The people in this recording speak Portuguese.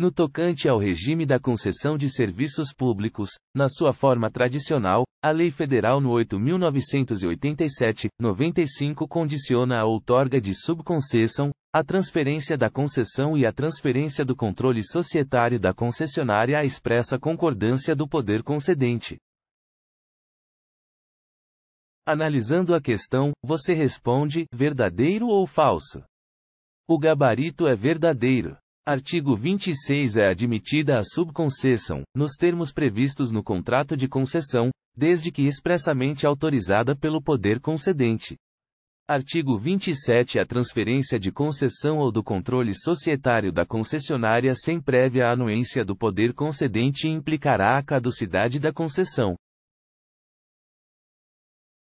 No tocante ao regime da concessão de serviços públicos, na sua forma tradicional, a Lei Federal no 8.987-95 condiciona a outorga de subconcessão, a transferência da concessão e a transferência do controle societário da concessionária à expressa concordância do poder concedente. Analisando a questão, você responde: verdadeiro ou falso? O gabarito é verdadeiro. Artigo 26 é admitida a subconcessão, nos termos previstos no contrato de concessão, desde que expressamente autorizada pelo poder concedente. Artigo 27 é A transferência de concessão ou do controle societário da concessionária sem prévia anuência do poder concedente implicará a caducidade da concessão.